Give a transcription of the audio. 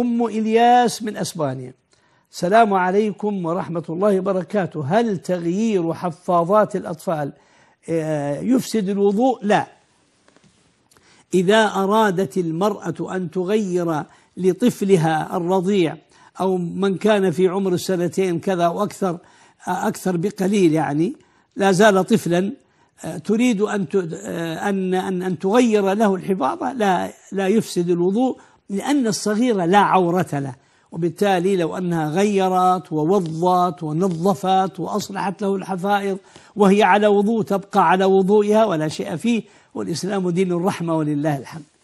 أم إلياس من أسبانيا السلام عليكم ورحمة الله وبركاته هل تغيير حفاظات الأطفال آه، يفسد الوضوء؟ لا إذا أرادت المرأة أن تغير لطفلها الرضيع أو من كان في عمر السنتين كذا وأكثر آه، أكثر بقليل يعني لا زال طفلا آه، تريد أن أن أن تغير له الحفاظة لا لا يفسد الوضوء لأن الصغيرة لا عورة له وبالتالي لو أنها غيرت ووضت ونظفت وأصلحت له الحفائض وهي على وضوء تبقى على وضوئها ولا شيء فيه والإسلام دين الرحمة ولله الحمد